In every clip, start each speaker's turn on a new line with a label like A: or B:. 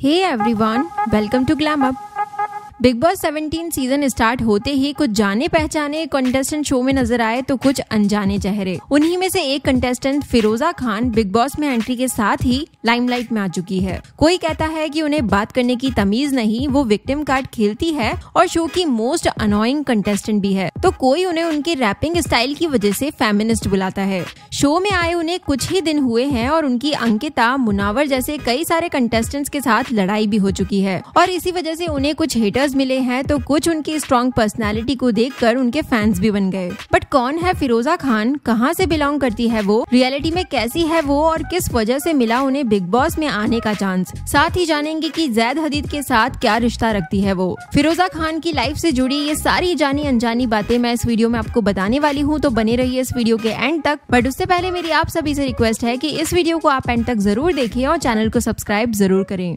A: Hey everyone, welcome to Glam Up. Big boss 17 season start होते ही कुछ जाने पहचाने कंटेस्टेंट शो में नजर आए तो कुछ अनजाने चेहरे उन्हीं में से एक contestant Firoza Khan big boss में एंट्री के साथ ही लाइमलाइट में आ चुकी है कोई कहता है कि उन्हें बात करने की तमीज नहीं वो विक्टिम कार्ड खेलती है और शो की मोस्ट अनोइंग कंटेस्टेंट भी है तो कोई उन्हें उनके रैपिंग स्टाइल की वजह से फेमिनिस्ट बुलाता है शो में आए उन्हें कुछ ही दिन हुए हैं और उनकी अंकिता मुनावर जैसे कई सारे कंटेस्टेंट्स के साथ लड़ाई भी हो चुकी है और इसी वजह से उन्हें कुछ हेटर्स स्टार्स मिले हैं तो कुछ उनकी स्ट्रॉन्ग पर्सनैलिटी को देख उनके फैंस भी बन गए बट कौन है फिरोजा खान कहाँ से बिलोंग करती है वो रियलिटी में कैसी है वो और किस वजह से मिला उन्हें बिग बॉस में आने का चांस साथ ही जानेंगे कि जैद हदीद के साथ क्या रिश्ता रखती है वो फिरोजा खान की लाइफ से जुड़ी ये सारी जानी अनजानी बातें मैं इस वीडियो में आपको बताने वाली हूँ तो बने रहिए इस वीडियो के एंड तक बट उससे पहले मेरी आप सभी से रिक्वेस्ट है कि इस वीडियो को आप एंड तक जरूर देखें और चैनल को सब्सक्राइब जरूर करें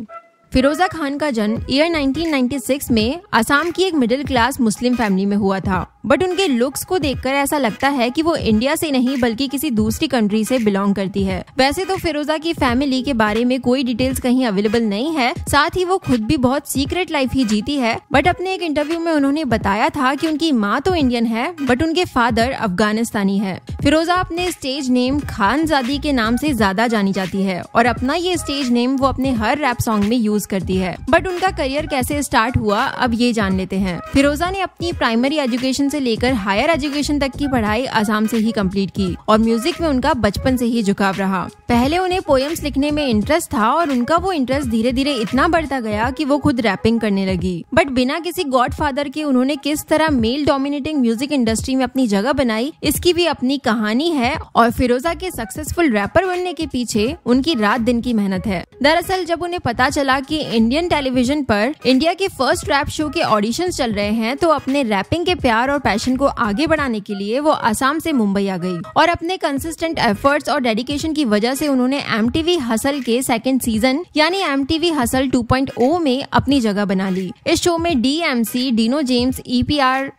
A: फिरोजा खान का जन्म ईयर 1996 में आसाम की एक मिडिल क्लास मुस्लिम फैमिली में हुआ था बट उनके लुक्स को देखकर ऐसा लगता है कि वो इंडिया से नहीं बल्कि किसी दूसरी कंट्री से बिलोंग करती है वैसे तो फिरोजा की फैमिली के बारे में कोई डिटेल्स कहीं अवेलेबल नहीं है साथ ही वो खुद भी बहुत सीक्रेट लाइफ ही जीती है बट अपने एक इंटरव्यू में उन्होंने बताया था की उनकी माँ तो इंडियन है बट उनके फादर अफगानिस्तानी है फिरोजा अपने स्टेज नेम खानजादी के नाम से ज्यादा जानी जाती है और अपना ये स्टेज नेम वो अपने हर रैप सॉन्ग में यूज करती है बट उनका करियर कैसे स्टार्ट हुआ अब ये जान लेते हैं फिरोजा ने अपनी प्राइमरी एजुकेशन से लेकर हायर एजुकेशन तक की पढ़ाई आसाम से ही कंप्लीट की और म्यूजिक में उनका बचपन से ही झुकाव रहा पहले उन्हें पोएम्स लिखने में इंटरेस्ट था और उनका वो इंटरेस्ट धीरे धीरे इतना बढ़ता गया कि वो खुद रैपिंग करने लगी बट बिना किसी गॉड के उन्होंने किस तरह मेल डोमिनेटिंग म्यूजिक इंडस्ट्री में अपनी जगह बनाई इसकी भी अपनी कहानी है और फिरोजा के सक्सेसफुल रैपर बनने के पीछे उनकी रात दिन की मेहनत है दरअसल जब उन्हें पता चला कि इंडियन टेलीविजन पर इंडिया के फर्स्ट रैप शो के ऑडिशन चल रहे हैं तो अपने रैपिंग के प्यार और पैशन को आगे बढ़ाने के लिए वो आसाम से मुंबई आ गई और अपने कंसिस्टेंट एफर्ट्स और डेडिकेशन की वजह से उन्होंने एम हसल के सेकेंड सीजन यानी एम हसल 2.0 में अपनी जगह बना ली इस शो में D Dino James E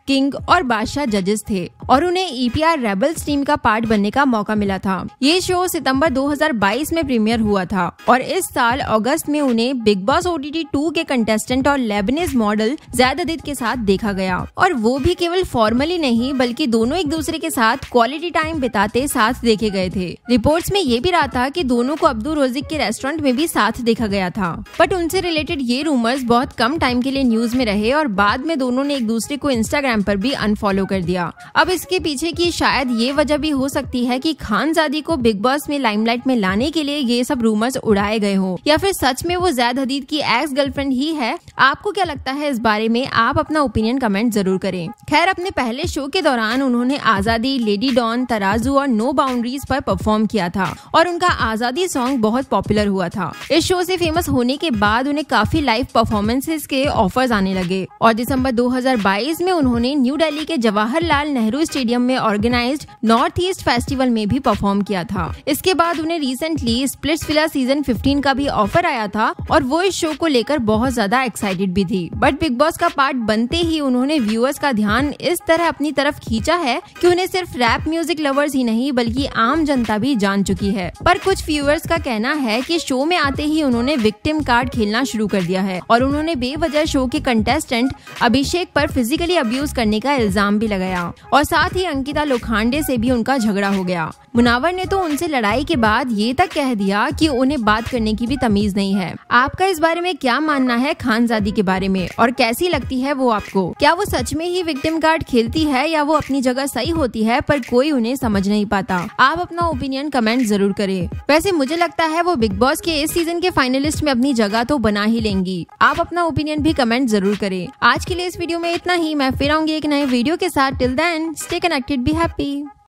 A: King और बादशाह जजेस थे और उन्हें ईपीआर रेबल्स टीम का पार्ट बनने का मौका मिला था ये शो सितंबर 2022 में प्रीमियर हुआ था और इस साल अगस्त में उन्हें बिग बॉस ओ टी के कंटेस्टेंट और लेबनेज मॉडल जैद अदित के साथ देखा गया और वो भी केवल फॉर्मली नहीं बल्कि दोनों एक दूसरे के साथ क्वालिटी टाइम बिताते साथ देखे गए थे रिपोर्ट में ये भी रहा था की दोनों को अब्दुल रोजिक के रेस्टोरेंट में भी साथ देखा गया था बट उनसे रिलेटेड ये रूमर्स बहुत कम टाइम के लिए न्यूज में रहे और बाद में दोनों ने एक दूसरे को इंस्टाग्राम पर भी अनफॉलो कर दिया अब इसके पीछे की शायद ये वजह भी हो सकती है कि जादी को बिग बॉस में लाइमलाइट में लाने के लिए ये सब रूमर्स उड़ाए गए हो या फिर सच में वो जैद हदीद की एक्स गर्लफ्रेंड ही है आपको क्या लगता है इस बारे में आप अपना ओपिनियन कमेंट जरूर करें खैर अपने पहले शो के दौरान उन्होंने आजादी लेडी डॉन तराजू और नो बाउंड्रीज पर परफॉर्म किया था और उनका आजादी सॉन्ग बहुत पॉपुलर हुआ था इस शो से फेमस होने के बाद उन्हें काफी लाइव परफॉर्मेंसेज के ऑफर्स आने लगे और दिसंबर 2022 में उन्होंने न्यू दिल्ली के जवाहरलाल नेहरू नेहरू स्टेडियम में ऑर्गेनाइज नॉर्थ ईस्ट फेस्टिवल में भी परफॉर्म किया था इसके बाद उन्हें रिसेंटली स्प्लिट्स विला सीजन 15 का भी ऑफर आया था और वो इस शो को लेकर बहुत ज्यादा एक्साइटेड भी थी बट बिग बॉस का पार्ट बनते ही उन्होंने व्यूअर्स का ध्यान इस तरह अपनी तरफ खींचा है की उन्हें सिर्फ रैप म्यूजिक लवर्स ही नहीं बल्कि आम जनता भी जान चुकी है पर कुछ व्यूअर्स का कहना है कि शो में आते ही उन्होंने विक्टिम कार्ड खेलना शुरू कर दिया है और उन्होंने बेवजह शो के कंटेस्टेंट अभिषेक पर फिजिकली अब्यूज करने का इल्जाम भी लगाया और साथ ही अंकिता लोखांडे से भी उनका झगड़ा हो गया मुनावर ने तो उनसे लड़ाई के बाद ये तक कह दिया कि उन्हें बात करने की भी तमीज नहीं है आपका इस बारे में क्या मानना है खानजादी के बारे में और कैसी लगती है वो आपको क्या वो सच में ही विक्टिम कार्ड खेलती है या वो अपनी जगह सही होती है पर कोई उन्हें समझ नहीं पाता आप अपना ओपिनियन कमेंट जरूर करे वैसे मुझे लगता है वो बिग बॉस के इस सीजन के फाइनलिस्ट में अपनी जगह तो बना ही लेंगी आप अपना ओपिनियन भी कमेंट जरूर करे आज के लिए इस वीडियो में इतना ही मैं फिर आऊंगी एक नए वीडियो के साथ till then Stay connected, be happy.